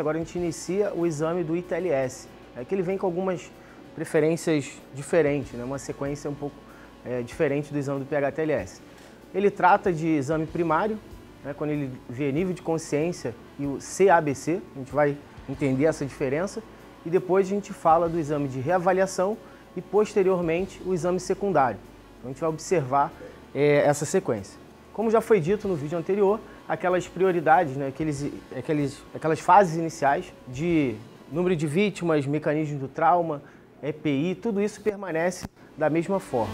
Agora a gente inicia o exame do ITLS, é que ele vem com algumas preferências diferentes, né? uma sequência um pouco é, diferente do exame do PHTLS. Ele trata de exame primário, né? quando ele vê nível de consciência e o CABC, a gente vai entender essa diferença, e depois a gente fala do exame de reavaliação e posteriormente o exame secundário. Então a gente vai observar é, essa sequência. Como já foi dito no vídeo anterior, aquelas prioridades, né? aqueles, aqueles, aquelas fases iniciais de número de vítimas, mecanismos do trauma, EPI, tudo isso permanece da mesma forma.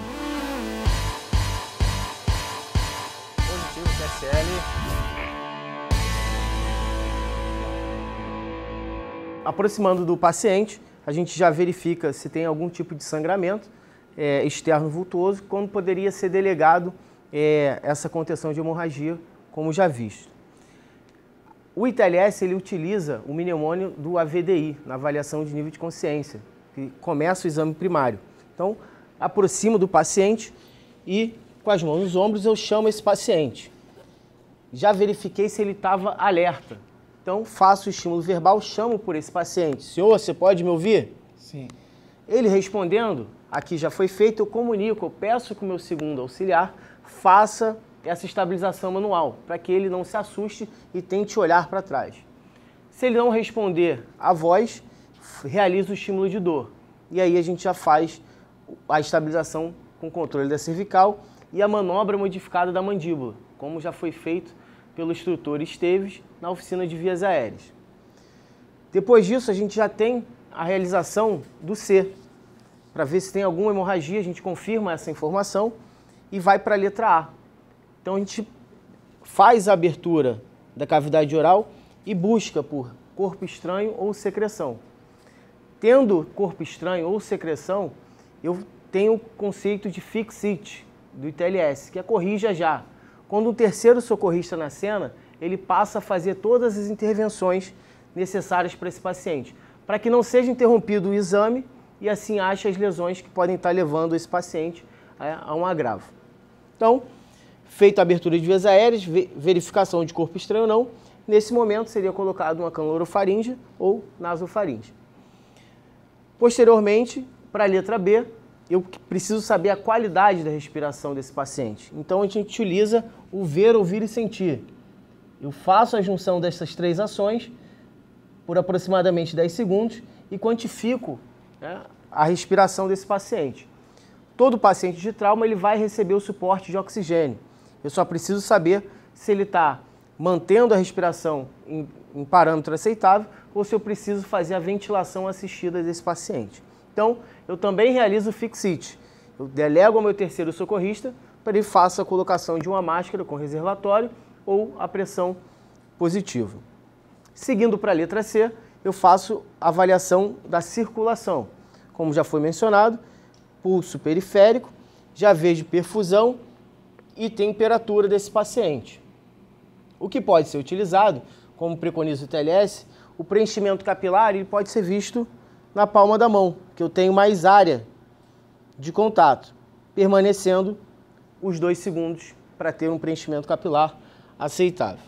Positivo, TSL. Aproximando do paciente, a gente já verifica se tem algum tipo de sangramento é, externo vultoso, quando poderia ser delegado é, essa contenção de hemorragia como já visto. O ITLS ele utiliza o mnemônio do AVDI, na avaliação de nível de consciência, que começa o exame primário. Então, aproximo do paciente e, com as mãos nos ombros, eu chamo esse paciente. Já verifiquei se ele estava alerta. Então, faço o estímulo verbal, chamo por esse paciente. Senhor, você pode me ouvir? Sim. Ele respondendo, aqui já foi feito, eu comunico, eu peço que o meu segundo auxiliar faça essa estabilização manual, para que ele não se assuste e tente olhar para trás. Se ele não responder à voz, realiza o estímulo de dor. E aí a gente já faz a estabilização com controle da cervical e a manobra modificada da mandíbula, como já foi feito pelo instrutor Esteves na oficina de vias aéreas. Depois disso, a gente já tem a realização do C, para ver se tem alguma hemorragia, a gente confirma essa informação e vai para a letra A, então a gente faz a abertura da cavidade oral e busca por corpo estranho ou secreção. Tendo corpo estranho ou secreção, eu tenho o conceito de fixit do ITLS, que é corrija já. Quando o terceiro socorrista na cena, ele passa a fazer todas as intervenções necessárias para esse paciente, para que não seja interrompido o exame e assim ache as lesões que podem estar levando esse paciente a um agravo. Então, Feita a abertura de vias aéreas, verificação de corpo estranho ou não, nesse momento seria colocado uma canlorofaringe ou nasofaringe. Posteriormente, para a letra B, eu preciso saber a qualidade da respiração desse paciente. Então a gente utiliza o ver, ouvir e sentir. Eu faço a junção dessas três ações por aproximadamente 10 segundos e quantifico né, a respiração desse paciente. Todo paciente de trauma ele vai receber o suporte de oxigênio. Eu só preciso saber se ele está mantendo a respiração em, em parâmetro aceitável ou se eu preciso fazer a ventilação assistida desse paciente. Então, eu também realizo o fixit. Eu delego ao meu terceiro socorrista para ele faça a colocação de uma máscara com reservatório ou a pressão positiva. Seguindo para a letra C, eu faço avaliação da circulação. Como já foi mencionado, pulso periférico, já vejo perfusão, e temperatura desse paciente. O que pode ser utilizado, como preconiza o TLS, o preenchimento capilar ele pode ser visto na palma da mão, que eu tenho mais área de contato, permanecendo os dois segundos para ter um preenchimento capilar aceitável.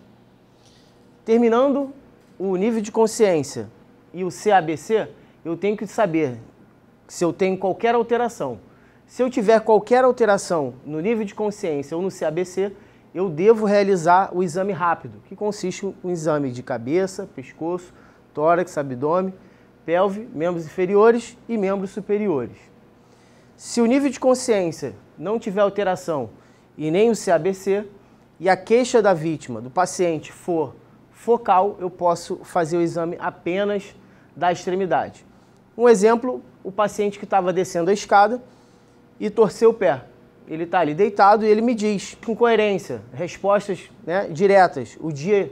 Terminando o nível de consciência e o CABC, eu tenho que saber se eu tenho qualquer alteração se eu tiver qualquer alteração no nível de consciência ou no CABC, eu devo realizar o exame rápido, que consiste um exame de cabeça, pescoço, tórax, abdômen, pelve, membros inferiores e membros superiores. Se o nível de consciência não tiver alteração e nem o CABC, e a queixa da vítima, do paciente, for focal, eu posso fazer o exame apenas da extremidade. Um exemplo, o paciente que estava descendo a escada e torcer o pé. Ele está ali deitado e ele me diz com coerência, respostas né, diretas, o dia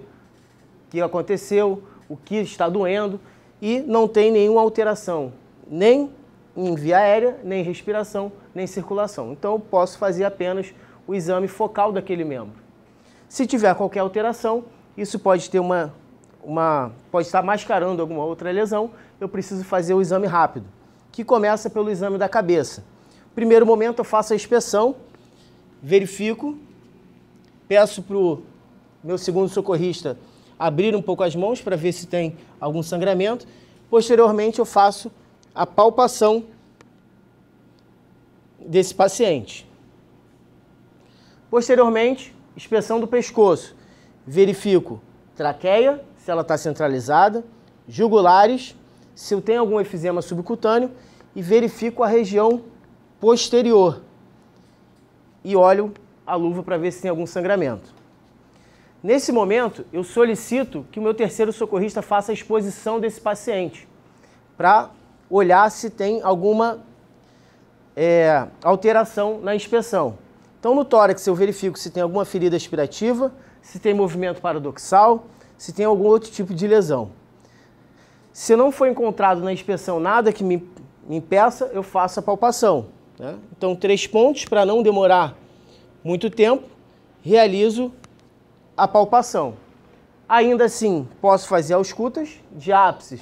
que aconteceu, o que está doendo e não tem nenhuma alteração, nem em via aérea, nem respiração, nem circulação. Então eu posso fazer apenas o exame focal daquele membro. Se tiver qualquer alteração, isso pode ter uma, uma pode estar mascarando alguma outra lesão, eu preciso fazer o exame rápido, que começa pelo exame da cabeça. Primeiro momento eu faço a inspeção, verifico, peço para o meu segundo socorrista abrir um pouco as mãos para ver se tem algum sangramento. Posteriormente eu faço a palpação desse paciente. Posteriormente, inspeção do pescoço. Verifico traqueia, se ela está centralizada, jugulares, se eu tenho algum efizema subcutâneo e verifico a região posterior e olho a luva para ver se tem algum sangramento. Nesse momento, eu solicito que o meu terceiro socorrista faça a exposição desse paciente para olhar se tem alguma é, alteração na inspeção. Então, no tórax, eu verifico se tem alguma ferida aspirativa, se tem movimento paradoxal, se tem algum outro tipo de lesão. Se não for encontrado na inspeção nada que me, me impeça, eu faço a palpação. Né? Então, três pontos, para não demorar muito tempo, realizo a palpação. Ainda assim, posso fazer auscultas de ápices,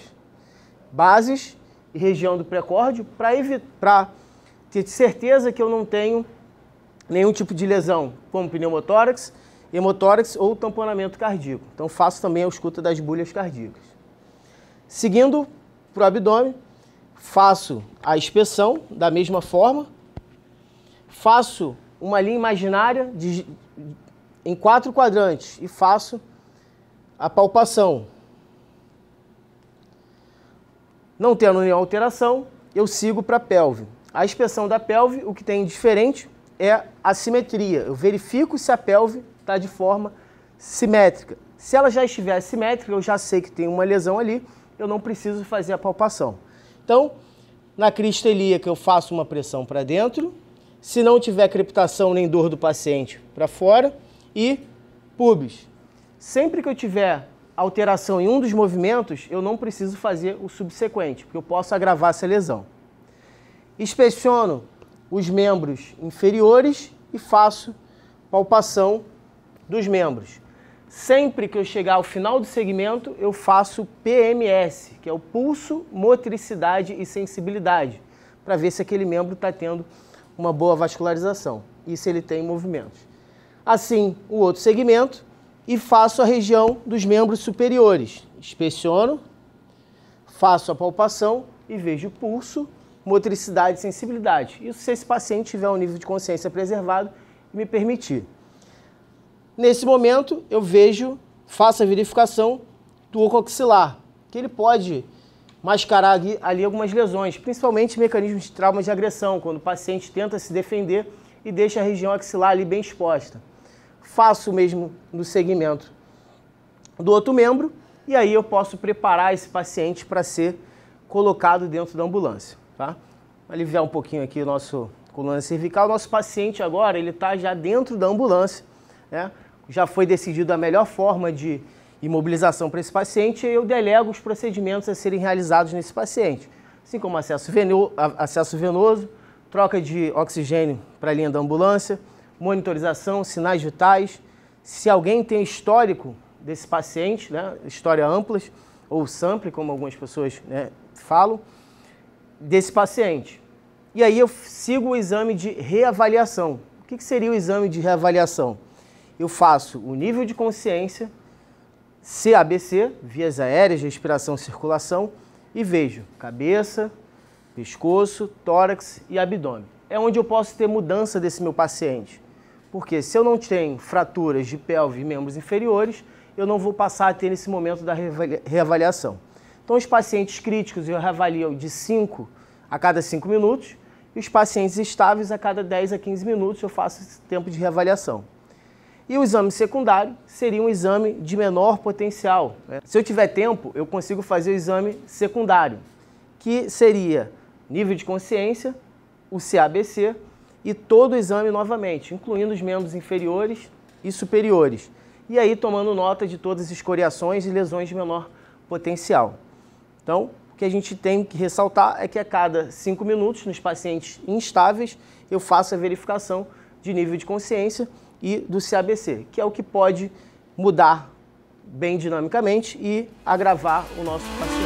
bases e região do precórdio para ter certeza que eu não tenho nenhum tipo de lesão, como pneumotórax, hemotórax ou tamponamento cardíaco. Então faço também a ausculta das bolhas cardíacas. Seguindo para o abdômen, faço a inspeção da mesma forma, faço uma linha imaginária de, em quatro quadrantes e faço a palpação. Não tendo nenhuma alteração, eu sigo para a pelve. A inspeção da pelve, o que tem diferente é a simetria. Eu verifico se a pelve está de forma simétrica. Se ela já estiver simétrica, eu já sei que tem uma lesão ali, eu não preciso fazer a palpação. Então, na crista ilíaca eu faço uma pressão para dentro, se não tiver crepitação nem dor do paciente, para fora e pubis. Sempre que eu tiver alteração em um dos movimentos, eu não preciso fazer o subsequente, porque eu posso agravar essa lesão. Inspeciono os membros inferiores e faço palpação dos membros. Sempre que eu chegar ao final do segmento, eu faço PMS, que é o pulso, motricidade e sensibilidade, para ver se aquele membro está tendo uma boa vascularização e se ele tem movimentos. Assim, o outro segmento e faço a região dos membros superiores. Inspeciono, faço a palpação e vejo pulso, motricidade e sensibilidade. Isso se esse paciente tiver um nível de consciência preservado e me permitir. Nesse momento, eu vejo, faço a verificação do oco axilar, que ele pode mascarar ali, ali algumas lesões, principalmente mecanismos de traumas de agressão, quando o paciente tenta se defender e deixa a região axilar ali bem exposta. Faço o mesmo no segmento do outro membro e aí eu posso preparar esse paciente para ser colocado dentro da ambulância. Tá? Aliviar um pouquinho aqui o nosso coluna cervical. Nosso paciente agora ele está já dentro da ambulância, né? já foi decidido a melhor forma de imobilização para esse paciente, eu delego os procedimentos a serem realizados nesse paciente, assim como acesso, veno, acesso venoso, troca de oxigênio para a linha da ambulância, monitorização, sinais vitais. Se alguém tem histórico desse paciente, né, história amplas, ou SAMPLE, como algumas pessoas né, falam, desse paciente. E aí eu sigo o exame de reavaliação. O que, que seria o exame de reavaliação? eu faço o nível de consciência, CABC, vias aéreas, respiração, circulação, e vejo cabeça, pescoço, tórax e abdômen. É onde eu posso ter mudança desse meu paciente. Porque se eu não tenho fraturas de pelve e membros inferiores, eu não vou passar a ter nesse momento da reavaliação. Então, os pacientes críticos eu reavalio de 5 a cada 5 minutos, e os pacientes estáveis a cada 10 a 15 minutos eu faço esse tempo de reavaliação. E o exame secundário seria um exame de menor potencial. É. Se eu tiver tempo, eu consigo fazer o exame secundário, que seria nível de consciência, o CABC e todo o exame novamente, incluindo os membros inferiores e superiores. E aí tomando nota de todas as escoriações e lesões de menor potencial. Então, o que a gente tem que ressaltar é que a cada cinco minutos, nos pacientes instáveis, eu faço a verificação de nível de consciência e do CABC, que é o que pode mudar bem dinamicamente e agravar o nosso paciente.